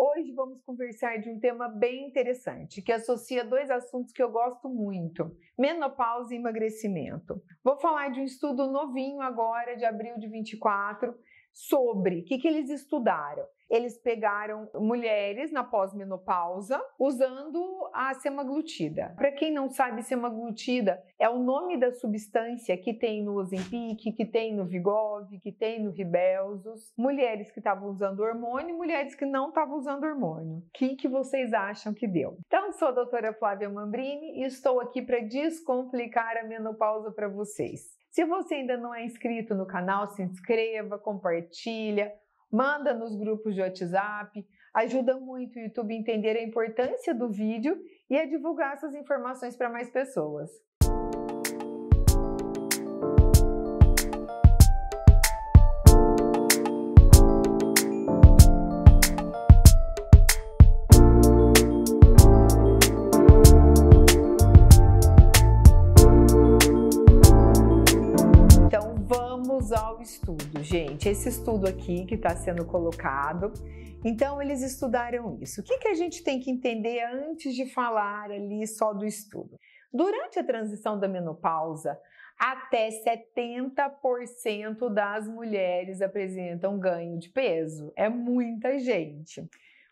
Hoje vamos conversar de um tema bem interessante, que associa dois assuntos que eu gosto muito: menopausa e emagrecimento. Vou falar de um estudo novinho agora, de abril de 24, sobre o que, que eles estudaram. Eles pegaram mulheres na pós-menopausa usando a semaglutida. Para quem não sabe, semaglutida é o nome da substância que tem no Ozempic, que tem no Vigov, que tem no Ribelsus. Mulheres que estavam usando hormônio e mulheres que não estavam usando hormônio. O que, que vocês acham que deu? Então, sou a doutora Flávia Mambrini e estou aqui para descomplicar a menopausa para vocês. Se você ainda não é inscrito no canal, se inscreva, compartilha, manda nos grupos de WhatsApp, ajuda muito o YouTube a entender a importância do vídeo e a divulgar essas informações para mais pessoas. Vamos ao estudo, gente. Esse estudo aqui que está sendo colocado. Então, eles estudaram isso. O que, que a gente tem que entender antes de falar ali só do estudo? Durante a transição da menopausa, até 70% das mulheres apresentam ganho de peso. É muita gente.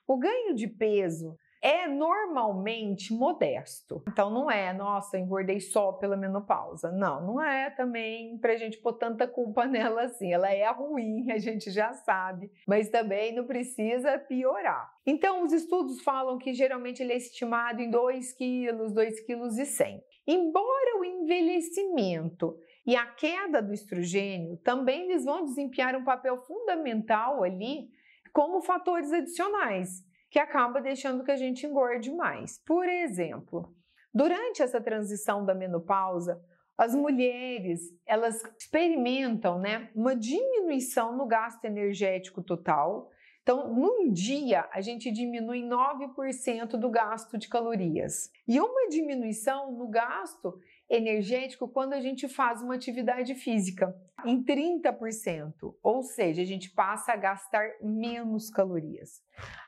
O ganho de peso é normalmente modesto. Então não é, nossa, engordei só pela menopausa. Não, não é também para a gente pôr tanta culpa nela assim. Ela é ruim, a gente já sabe, mas também não precisa piorar. Então os estudos falam que geralmente ele é estimado em 2 quilos, 2 quilos e 100. Embora o envelhecimento e a queda do estrogênio também eles vão desempenhar um papel fundamental ali como fatores adicionais que acaba deixando que a gente engorde mais. Por exemplo, durante essa transição da menopausa, as mulheres, elas experimentam, né, uma diminuição no gasto energético total, então, num dia, a gente diminui 9% do gasto de calorias. E uma diminuição no gasto energético quando a gente faz uma atividade física em 30%, ou seja, a gente passa a gastar menos calorias.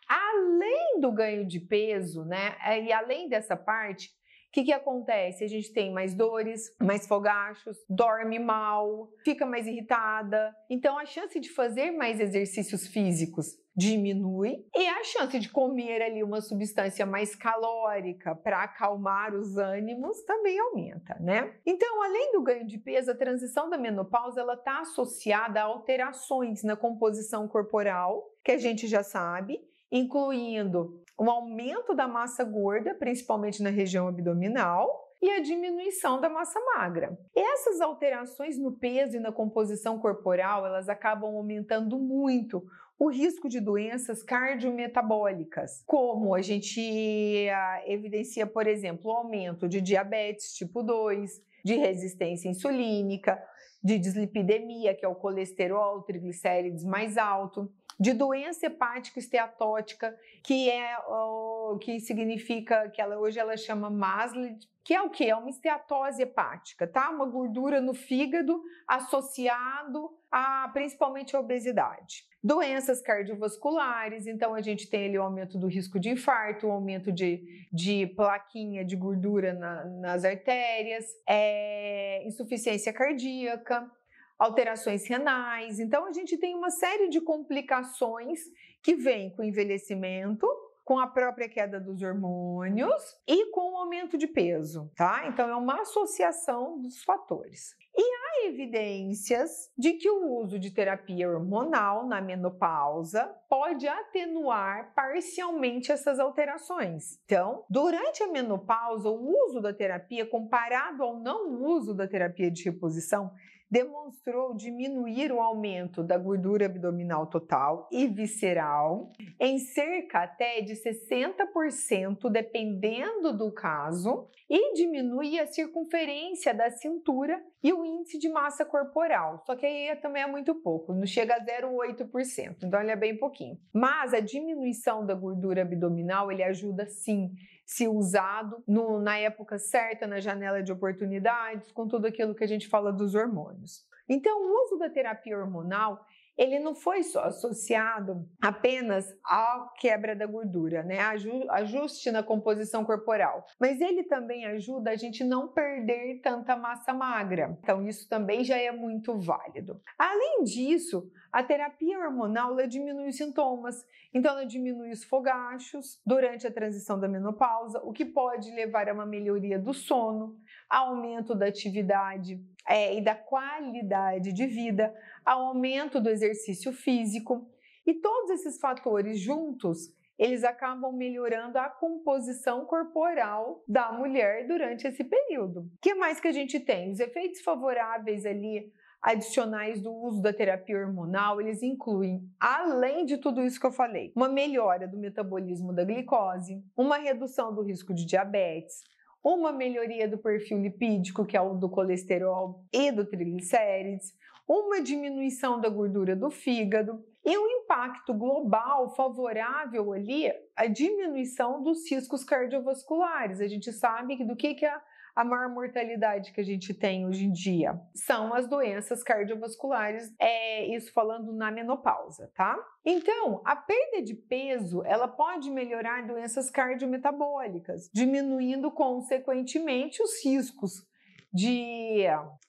Além do ganho de peso, né? E além dessa parte, o que, que acontece? A gente tem mais dores, mais fogachos, dorme mal, fica mais irritada. Então, a chance de fazer mais exercícios físicos diminui e a chance de comer ali uma substância mais calórica para acalmar os ânimos também aumenta, né? Então, além do ganho de peso, a transição da menopausa ela está associada a alterações na composição corporal, que a gente já sabe, incluindo um aumento da massa gorda, principalmente na região abdominal, e a diminuição da massa magra. Essas alterações no peso e na composição corporal, elas acabam aumentando muito o risco de doenças cardiometabólicas, como a gente ah, evidencia, por exemplo, o aumento de diabetes tipo 2, de resistência insulínica, de dislipidemia, que é o colesterol, triglicérides mais alto, de doença hepática esteatótica, que é o que significa que ela hoje ela chama MASLD, que é o que? É uma esteatose hepática, tá? Uma gordura no fígado associado a principalmente a obesidade. Doenças cardiovasculares, então a gente tem ali o aumento do risco de infarto, o aumento de, de plaquinha de gordura na, nas artérias, é, insuficiência cardíaca, alterações renais. Então, a gente tem uma série de complicações que vem com o envelhecimento, com a própria queda dos hormônios e com o aumento de peso, tá? Então é uma associação dos fatores. E há evidências de que o uso de terapia hormonal na menopausa pode atenuar parcialmente essas alterações. Então, durante a menopausa, o uso da terapia comparado ao não uso da terapia de reposição demonstrou diminuir o aumento da gordura abdominal total e visceral em cerca até de 60%, dependendo do caso, e diminui a circunferência da cintura e o índice de massa corporal. Só que aí é, também é muito pouco, não chega a 0,8%, então ele é bem pouquinho. Mas a diminuição da gordura abdominal ele ajuda sim se usado no, na época certa, na janela de oportunidades, com tudo aquilo que a gente fala dos hormônios. Então, o uso da terapia hormonal ele não foi só associado apenas à quebra da gordura, né? Ajuste na composição corporal, mas ele também ajuda a gente não perder tanta massa magra. Então isso também já é muito válido. Além disso, a terapia hormonal ela diminui os sintomas, então ela diminui os fogachos durante a transição da menopausa, o que pode levar a uma melhoria do sono aumento da atividade é, e da qualidade de vida, aumento do exercício físico. E todos esses fatores juntos, eles acabam melhorando a composição corporal da mulher durante esse período. O que mais que a gente tem? Os efeitos favoráveis ali adicionais do uso da terapia hormonal, eles incluem, além de tudo isso que eu falei, uma melhora do metabolismo da glicose, uma redução do risco de diabetes, uma melhoria do perfil lipídico, que é o do colesterol e do triglicérides, uma diminuição da gordura do fígado e um impacto global favorável ali à diminuição dos riscos cardiovasculares. A gente sabe que do que, que a a maior mortalidade que a gente tem hoje em dia são as doenças cardiovasculares, é isso falando na menopausa, tá? Então, a perda de peso, ela pode melhorar doenças cardiometabólicas, diminuindo consequentemente os riscos de,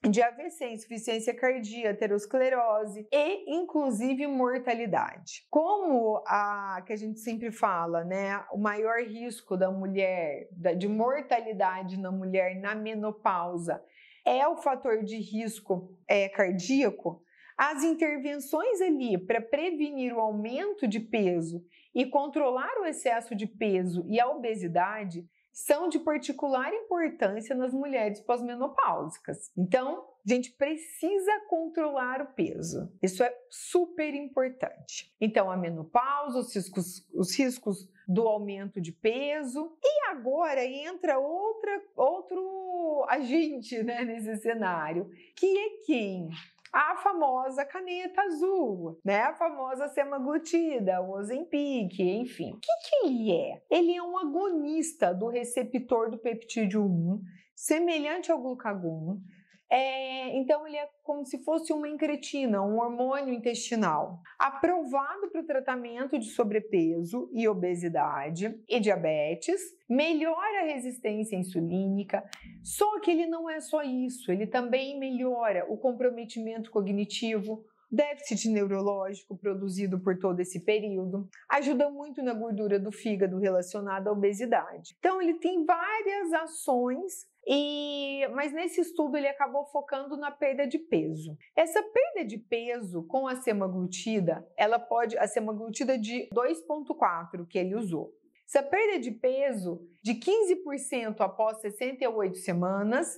de AVC, insuficiência cardíaca, aterosclerose e, inclusive, mortalidade. Como a que a gente sempre fala, né, o maior risco da mulher, de mortalidade na mulher na menopausa é o fator de risco é, cardíaco, as intervenções ali para prevenir o aumento de peso e controlar o excesso de peso e a obesidade são de particular importância nas mulheres pós-menopáusicas. Então, a gente precisa controlar o peso. Isso é super importante. Então, a menopausa, os riscos, os riscos do aumento de peso. E agora entra outra, outro agente né, nesse cenário, que é quem a famosa caneta azul, né? A famosa semaglutida, o Ozempic, enfim. O que, que ele é? Ele é um agonista do receptor do peptídeo 1, semelhante ao glucagon, é, então, ele é como se fosse uma incretina, um hormônio intestinal. Aprovado para o tratamento de sobrepeso e obesidade e diabetes, melhora a resistência insulínica, só que ele não é só isso, ele também melhora o comprometimento cognitivo, déficit neurológico produzido por todo esse período, ajuda muito na gordura do fígado relacionada à obesidade. Então, ele tem várias ações e, mas nesse estudo ele acabou focando na perda de peso. Essa perda de peso com a semaglutida, ela pode a semaglutida de 2.4 que ele usou. Essa perda de peso de 15% após 68 semanas,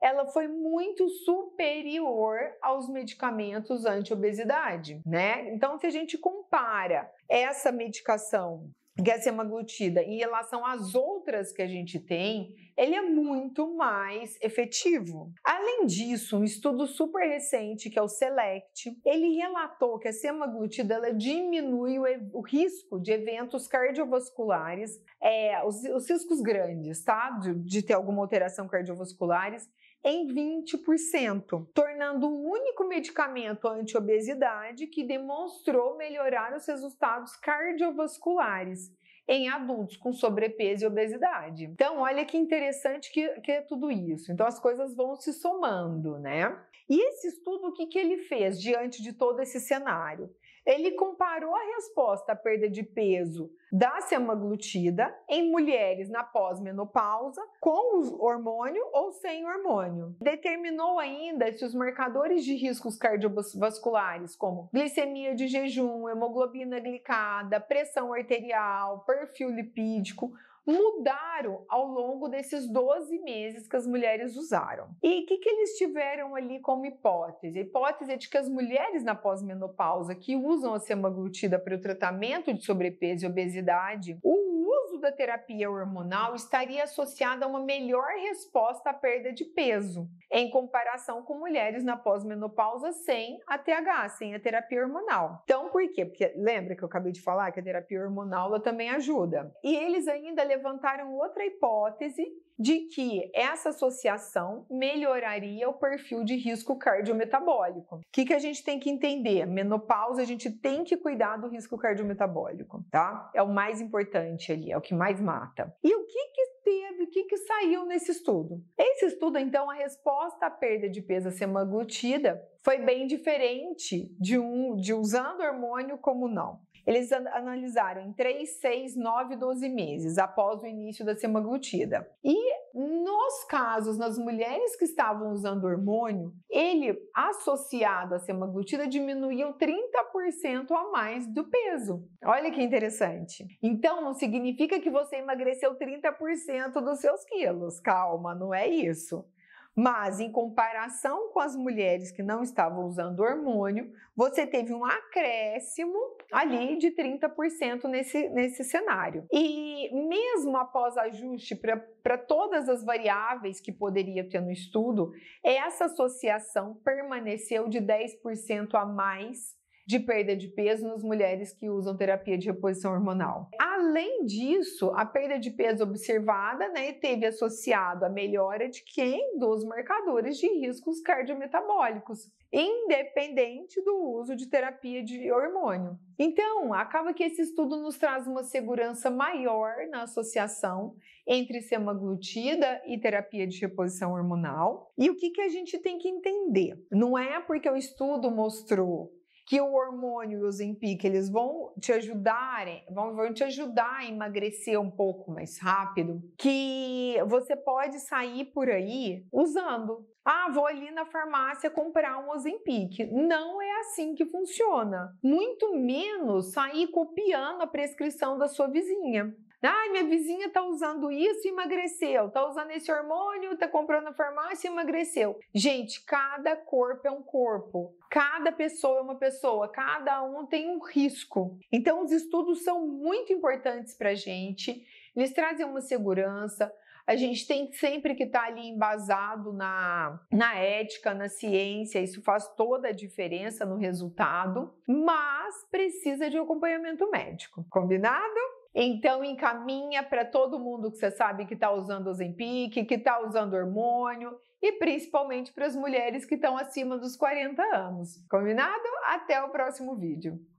ela foi muito superior aos medicamentos anti-obesidade, né? Então, se a gente compara essa medicação que é a semaglutida em relação às outras que a gente tem, ele é muito mais efetivo. Além disso, um estudo super recente, que é o SELECT, ele relatou que a semaglutida ela diminui o, o risco de eventos cardiovasculares, é, os, os riscos grandes, tá? De, de ter alguma alteração cardiovasculares em 20%, tornando o único medicamento anti-obesidade que demonstrou melhorar os resultados cardiovasculares em adultos com sobrepeso e obesidade. Então, olha que interessante que, que é tudo isso. Então, as coisas vão se somando, né? E esse estudo, o que, que ele fez diante de todo esse cenário? Ele comparou a resposta à perda de peso da semaglutida em mulheres na pós-menopausa com o hormônio ou sem hormônio. Determinou ainda se os marcadores de riscos cardiovasculares, como glicemia de jejum, hemoglobina glicada, pressão arterial, perfil lipídico, mudaram ao longo desses 12 meses que as mulheres usaram. E o que, que eles tiveram ali como hipótese? A hipótese é de que as mulheres na pós-menopausa que usam a semaglutida para o tratamento de sobrepeso e obesidade, o da terapia hormonal estaria associada a uma melhor resposta à perda de peso, em comparação com mulheres na pós-menopausa sem a TH, sem a terapia hormonal. Então, por quê? Porque lembra que eu acabei de falar que a terapia hormonal também ajuda. E eles ainda levantaram outra hipótese de que essa associação melhoraria o perfil de risco cardiometabólico. O que, que a gente tem que entender? Menopausa, a gente tem que cuidar do risco cardiometabólico, tá? É o mais importante ali, é o que mais mata. E o que, que teve, o que, que saiu nesse estudo? Esse estudo, então, a resposta à perda de peso semaglutida foi bem diferente de um de usando hormônio como não. Eles analisaram em 3, 6, 9, 12 meses após o início da semaglutida. E nos casos, nas mulheres que estavam usando hormônio, ele associado à semaglutida diminuiu 30% a mais do peso. Olha que interessante. Então não significa que você emagreceu 30% dos seus quilos. Calma, não é isso. Mas em comparação com as mulheres que não estavam usando hormônio, você teve um acréscimo ali de 30% nesse, nesse cenário. E mesmo após ajuste para todas as variáveis que poderia ter no estudo, essa associação permaneceu de 10% a mais de perda de peso nas mulheres que usam terapia de reposição hormonal. Além disso, a perda de peso observada né, teve associado a melhora de quem? Dos marcadores de riscos cardiometabólicos, independente do uso de terapia de hormônio. Então, acaba que esse estudo nos traz uma segurança maior na associação entre semaglutida e terapia de reposição hormonal. E o que, que a gente tem que entender? Não é porque o estudo mostrou que o hormônio e o Zempic, eles vão te ajudarem, vão, vão te ajudar a emagrecer um pouco mais rápido, que você pode sair por aí usando. Ah, vou ali na farmácia comprar um Ozempic. Não é assim que funciona. Muito menos sair copiando a prescrição da sua vizinha. Ai, minha vizinha tá usando isso e emagreceu, tá usando esse hormônio, tá comprando na farmácia e emagreceu. Gente, cada corpo é um corpo, cada pessoa é uma pessoa, cada um tem um risco. Então, os estudos são muito importantes pra gente, eles trazem uma segurança, a gente tem sempre que estar tá ali embasado na, na ética, na ciência, isso faz toda a diferença no resultado, mas precisa de acompanhamento médico. Combinado? Então encaminha para todo mundo que você sabe que está usando Zempic, que está usando hormônio e principalmente para as mulheres que estão acima dos 40 anos. Combinado? Até o próximo vídeo.